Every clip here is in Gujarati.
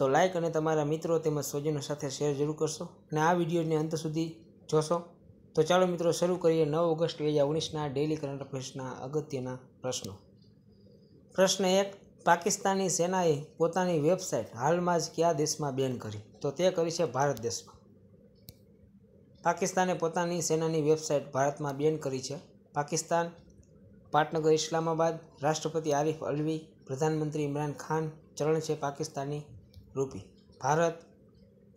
તો લાઇક અને તમારા મિત્રો તેમજ સ્વજનો સાથે શેર જરૂર કરશો અને આ વિડીયોને અંત સુધી જોશો તો ચાલો મિત્રો શરૂ કરીએ નવ ઓગસ્ટ બે હજાર ઓગણીસના ડેઇલી કરંટ અફેર્સના અગત્યના પ્રશ્નો પ્રશ્ન એક પાકિસ્તાની સેનાએ પોતાની વેબસાઇટ હાલમાં જ કયા દેશમાં બેન કરી તો તે કરી છે ભારત દેશમાં પાકિસ્તાને પોતાની સેનાની વેબસાઇટ ભારતમાં બેન કરી છે પાકિસ્તાન પાટનગર ઇસ્લામાબાદ રાષ્ટ્રપતિ આરિફ અલવી પ્રધાનમંત્રી ઇમરાન ખાન ચરણ છે પાકિસ્તાની રૂપી ભારત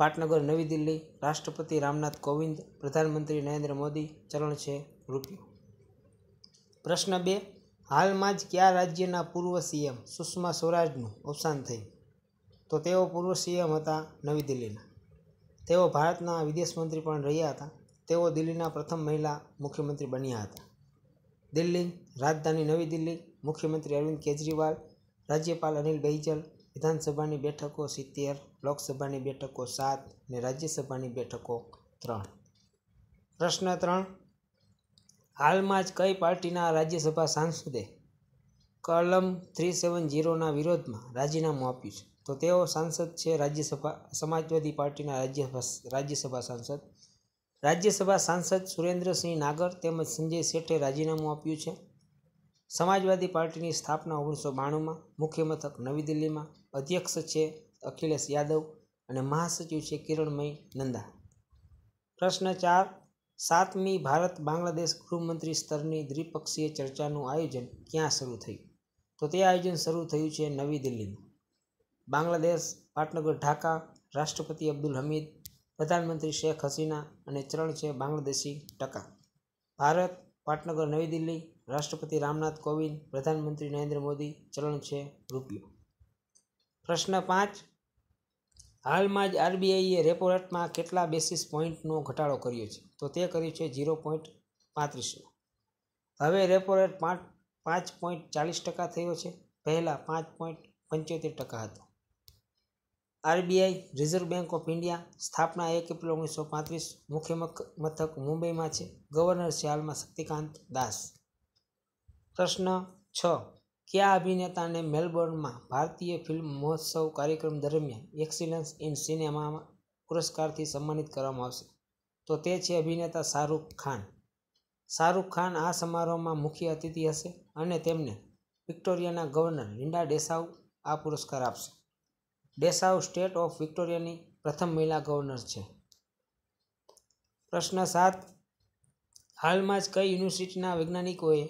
પાટનગર નવી દિલ્હી રાષ્ટ્રપતિ રામનાથ કોવિંદ પ્રધાનમંત્રી નરેન્દ્ર મોદી ચલણ છે રૂપિયો પ્રશ્ન બે હાલમાં જ કયા રાજ્યના પૂર્વ સીએમ સુષ્મા સ્વરાજનું અવસાન થયું તો તેઓ પૂર્વ સીએમ હતા નવી દિલ્હીના તેઓ ભારતના વિદેશ મંત્રી પણ રહ્યા હતા તેઓ દિલ્હીના પ્રથમ મહિલા મુખ્યમંત્રી બન્યા હતા દિલ્હી રાજધાની નવી દિલ્હી મુખ્યમંત્રી અરવિંદ કેજરીવાલ રાજ્યપાલ અનિલ બૈજલ વિધાનસભાની બેઠકો સિત્તેર લોકસભાની બેઠકો સાત અને રાજ્યસભાની બેઠકો ત્રણ પ્રશ્ન ત્રણ હાલમાં જ કઈ પાર્ટીના રાજ્યસભા સાંસદે કલમ થ્રી સેવન જીરોના વિરોધમાં રાજીનામું આપ્યું છે તો તેઓ સાંસદ છે રાજ્યસભા સમાજવાદી પાર્ટીના રાજ્યસભા રાજ્યસભા સાંસદ રાજ્યસભા સાંસદ સુરેન્દ્રસિંહ નાગર તેમજ સંજય શેઠે રાજીનામું આપ્યું છે સમાજવાદી પાર્ટીની સ્થાપના ઓગણીસો બાણુંમાં મુખ્ય મથક નવી દિલ્હીમાં અધ્યક્ષ છે અખિલેશ યાદવ અને મહાસચિવ છે કિરણમય નંદા પ્રશ્ન ચાર સાતમી ભારત બાંગ્લાદેશ ગૃહમંત્રી સ્તરની દ્વિપક્ષીય ચર્ચાનું આયોજન ક્યાં શરૂ થયું તો તે આયોજન શરૂ થયું છે નવી દિલ્હીમાં બાંગ્લાદેશ પાટનગર ઢાકા રાષ્ટ્રપતિ અબ્દુલ હમીદ પ્રધાનમંત્રી શેખ હસીના અને ચરણ છે બાંગ્લાદેશી ટકા ભારત પાટનગર નવી દિલ્હી રાષ્ટ્રપતિ રામનાથ કોવિંદ પ્રધાનમંત્રી નરેન્દ્ર મોદી ચલણ છે રૂપિયો પ્રશ્ન પાંચ હાલમાં જ આરબીઆઈએ રેપો રેટમાં કેટલા બેસિસ પોઈન્ટનો ઘટાડો કર્યો છે તો તે કર્યું છે ઝીરો પોઈન્ટ પાંત્રીસનો હવે રેપો રેટ પાંચ પાંચ પોઈન્ટ ચાલીસ ટકા થયો છે પહેલાં પાંચ પોઈન્ટ પંચોતેર ટકા હતો RBI Reserve Bank of India સ્થાપના એક એપ્રિલ ઓગણીસો પાંત્રીસ મુખ્ય મથક મુંબઈમાં છે ગવર્નર શ્યાલમાં શક્તિકાંત દાસ પ્રશ્ન છ કયા અભિનેતાને મેલબોર્નમાં ભારતીય ફિલ્મ મહોત્સવ કાર્યક્રમ દરમિયાન એક્સિલન્સ ઇન સિનેમામાં પુરસ્કારથી સન્માનિત કરવામાં આવશે તો તે છે અભિનેતા શાહરૂખ ખાન શાહરૂખ ખાન આ સમારોહમાં મુખ્ય અતિથિ હશે અને તેમને વિક્ટોરિયાના ગવર્નર લિંડા ડેસાઉ આ પુરસ્કાર આપશે ડેસાઉ સ્ટેટ ઓફ વિક્ટોરિયાની પ્રથમ મહિલા ગવર્નર છે પ્રશ્ન સાત હાલમાં જ કઈ યુનિવર્સિટીના વૈજ્ઞાનિકોએ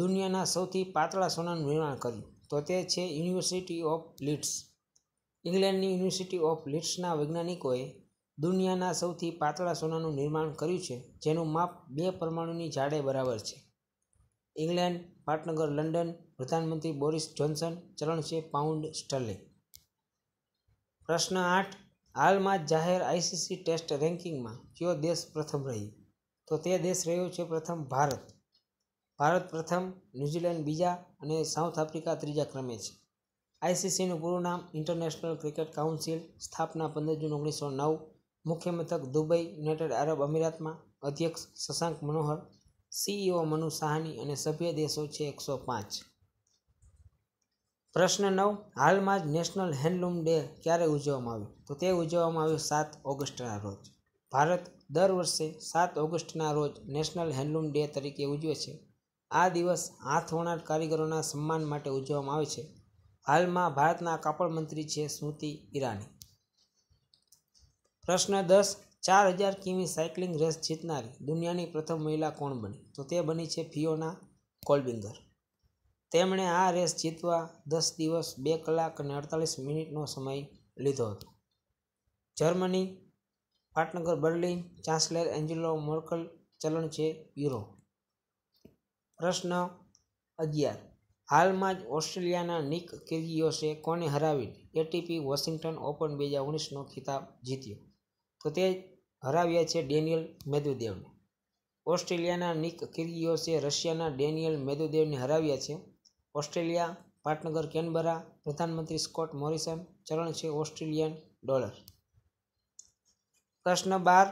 દુનિયાના સૌથી પાતળા સોનાનું નિર્માણ કર્યું તો તે છે યુનિવર્સિટી ઓફ લિડ્સ ઇંગ્લેન્ડની યુનિવર્સિટી ઓફ લિડ્સના વૈજ્ઞાનિકોએ દુનિયાના સૌથી પાતળા સોનાનું નિર્માણ કર્યું છે જેનું માપ બે પરમાણુની જાડે બરાબર છે ઇંગ્લેન્ડ પાટનગર લંડન પ્રધાનમંત્રી બોરિસ જોન્સન ચલણ છે પાઉન્ડ સ્ટર્લિંગ પ્રશ્ન આઠ હાલમાં જાહેર આઈસીસી ટેસ્ટ રેન્કિંગમાં કયો દેશ પ્રથમ રહ્યો તો તે દેશ રહ્યો છે પ્રથમ ભારત ભારત પ્રથમ ન્યૂઝીલેન્ડ બીજા અને સાઉથ આફ્રિકા ત્રીજા ક્રમે છે આઈસીસીનું પૂરું નામ ઇન્ટરનેશનલ ક્રિકેટ કાઉન્સિલ સ્થાપના પંદર જૂન ઓગણીસો નવ મુખ્ય મથક દુબઈ યુનાઇટેડ આરબ અમીરાતમાં અધ્યક્ષ શશાંક મનોહર સીઈઓ મનુ સાહાની અને સભ્ય દેશો છે એકસો પાંચ પ્રશ્ન નવ હાલમાં જ નેશનલ હેન્ડલૂમ ડે ક્યારે ઉજવવામાં આવ્યો તો તે ઉજવવામાં આવ્યો સાત ઓગસ્ટના રોજ ભારત દર વર્ષે સાત ઓગસ્ટના રોજ નેશનલ હેન્ડલૂમ ડે તરીકે ઉજવે છે આ દિવસ હાથ વણાટ કારીગરોના સન્માન માટે ઉજવવામાં આવે છે હાલમાં ભારતના કાપડ મંત્રી છે સ્મૃતિ ઈરાની પ્રશ્ન દસ ચાર હજાર કિમી સાયકલિંગ રેસ જીતનારી દુનિયાની પ્રથમ મહિલા કોણ બની તો તે બની છે ફિયોના કોલબિંગર તેમણે આ રેસ જીતવા દસ દિવસ બે કલાક અને અડતાલીસ મિનિટનો સમય લીધો હતો જર્મની પાટનગર બર્લિન ચાન્સલર એન્જેલો મોર્કલ ચલણ છે યુરો પ્રશ્ન અગિયાર હાલમાં જ ઓસ્ટ્રેલિયાના નિક કિર્ગિયોસે કોને હરાવી એટીપી વોશિંગ્ટન ઓપન બે હજાર ઓગણીસનો ખિતાબ જીત્યો તો તે હરાવ્યા છે ડેનિયલ મેદુદેવને ઓસ્ટ્રેલિયાના નિક કિર્ગિયોસે રશિયાના ડેનિયલ મેદુદેવને હરાવ્યા છે ઓસ્ટ્રેલિયા પાટનગર કેનબરા પ્રધાનમંત્રી સ્કોટ મોરિસન ચલણ છે ઓસ્ટ્રેલિયન ડોલર પ્રશ્ન બાર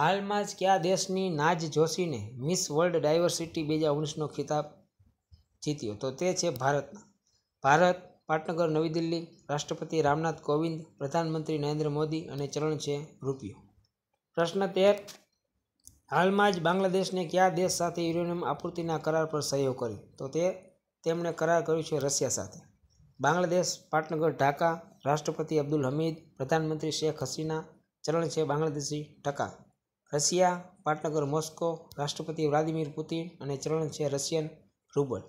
હાલમાં જ કયા દેશની નાજ જોશીને મિસ વર્લ્ડ ડાયવર્સિટી બે હજાર ઓગણીસનો ખિતાબ જીત્યો તો તે છે ભારતના ભારત પાટનગર નવી દિલ્હી રાષ્ટ્રપતિ રામનાથ કોવિંદ પ્રધાનમંત્રી નરેન્દ્ર મોદી અને ચલણ છે રૂપિયો પ્રશ્ન તેર હાલમાં જ બાંગ્લાદેશને કયા દેશ સાથે યુરેનિયમ આપૂર્તિના કરાર પર સહયોગ કર્યો તો તે તેમણે કરાર કર્યું છે રશિયા સાથે બાંગ્લાદેશ પાટનગર ઢાકા રાષ્ટ્રપતિ અબ્દુલ હમીદ પ્રધાનમંત્રી શેખ હસીના ચલણ છે બાંગ્લાદેશી ટકા રશિયા પાટનગર મોસ્કો રાષ્ટ્રપતિ વ્લાદિમીર પુતિન અને ચલણ છે રશિયન રૂબલ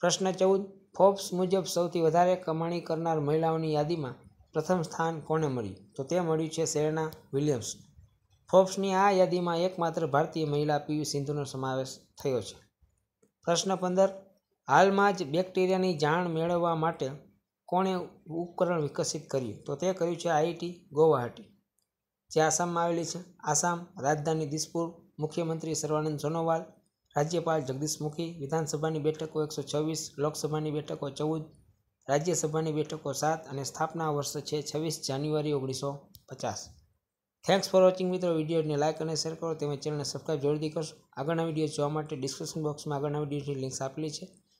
પ્રશ્ન ચૌદ ફોર્બ્સ મુજબ સૌથી વધારે કમાણી કરનાર મહિલાઓની યાદીમાં પ્રથમ સ્થાન કોને મળ્યું તો તે મળ્યું છે સેરેના વિલિયમ્સ ફોર્બ્સની આ યાદીમાં એકમાત્ર ભારતીય મહિલા પીવી સિંધુનો સમાવેશ થયો છે પ્રશ્ન પંદર હાલમાં જ બેક્ટેરિયાની જાણ મેળવવા માટે કોણે ઉપકરણ વિકસિત કર્યું તો તે કર્યું છે આઈઆઈટી ગુવાહાટી જે આસામમાં આવેલી છે આસામ રાજધાની દિસપુર મુખ્યમંત્રી સર્વાનંદ સોનોવાલ રાજ્યપાલ જગદીશ મુખી વિધાનસભાની બેઠકો એકસો છવ્વીસ લોકસભાની બેઠકો ચૌદ રાજ્યસભાની બેઠકો સાત અને સ્થાપના વર્ષ છે છવ્વીસ જાન્યુઆરી ઓગણીસો પચાસ થેન્ક્સ ફોર વોચિંગ મિત્રો વિડીયોને લાઇક અને શેર કરો તેમજ ચેનલને સબસ્ક્રાઈબ જરૂરથી કરશો આગળના વિડીયો જોવા માટે ડિસ્ક્રિપ્શન બોક્સમાં આગળના વિડીયોની લિંક્સ આપેલી છે